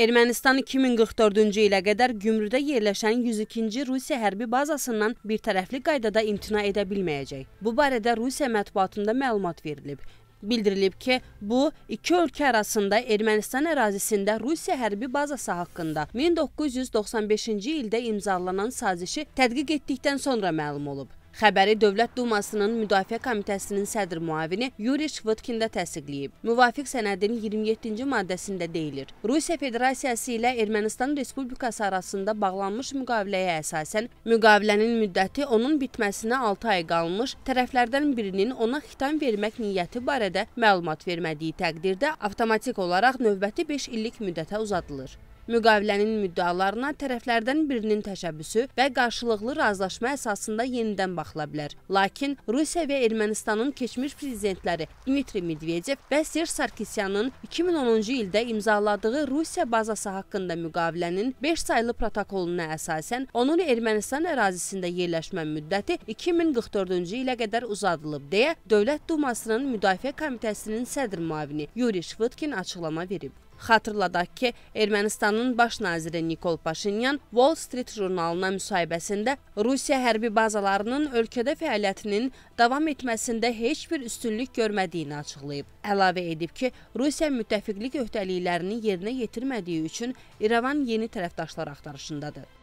Ermənistan 2044-cü ilə qədər Gümrüdə yerləşən 102-ci Rusiya hərbi bazasından birtərəfli qaydada imtina edə bilməyəcək. Bu barədə Rusiya mətbuatında məlumat verilib. Bildirilib ki, bu iki ölkə arasında Ermənistan ərazisində Rusiya hərbi bazası haqqında 1995-ci ildə imzalanan sazişi tədqiq etdikdən sonra məlum olub. Xəbəri Dövlət Dumasının Müdafiə Komitəsinin sədr müavini Yuri Şvıtkin də təsdiqləyib. Müvafiq sənədin 27-ci maddəsində deyilir. Rusiya Federasiyası ilə Ermənistan Respublikası arasında bağlanmış müqaviləyə əsasən müqavilənin müddəti onun bitməsinə 6 ay qalmış, tərəflərdən birinin ona xitam vermək niyyəti barədə məlumat vermədiyi təqdirdə avtomatik olaraq növbəti 5 illik müddətə uzadılır. Müqavilənin müddəalarına tərəflərdən birinin təşəbbüsü və qarşılıqlı razılaşma əsasında yenidən baxıla bilər. Lakin Rusiya və Ermənistanın keçmiş prezidentləri Dmitri Medvedev və Serj Sarkisyanın 2010-cu ildə imzaladığı Rusiya bazası haqqında müqavilənin 5 saylı protokoluna əsasən onun Ermənistan ərazisində yerləşmə müddəti 2044-cü ilə qədər uzadılıb deyə Dövlət Dumasının Müdafiə Komitəsinin sədr müavini Yuri Şvıtkin açıqlama verib. Xatırladaq ki, Ermənistanın baş naziri Nikol Paşinyan Wall Street jurnalına müsahibəsində Rusiya hərbi bazalarının ölkədə fəaliyyətinin davam etməsində heç bir üstünlük görmədiyini açıqlayıb. Əlavə edib ki, Rusiya müttəfiqlik öhdəliklərini yerinə yetirmədiyi üçün İrəvan yeni tərəfdaşlar axtarışındadır.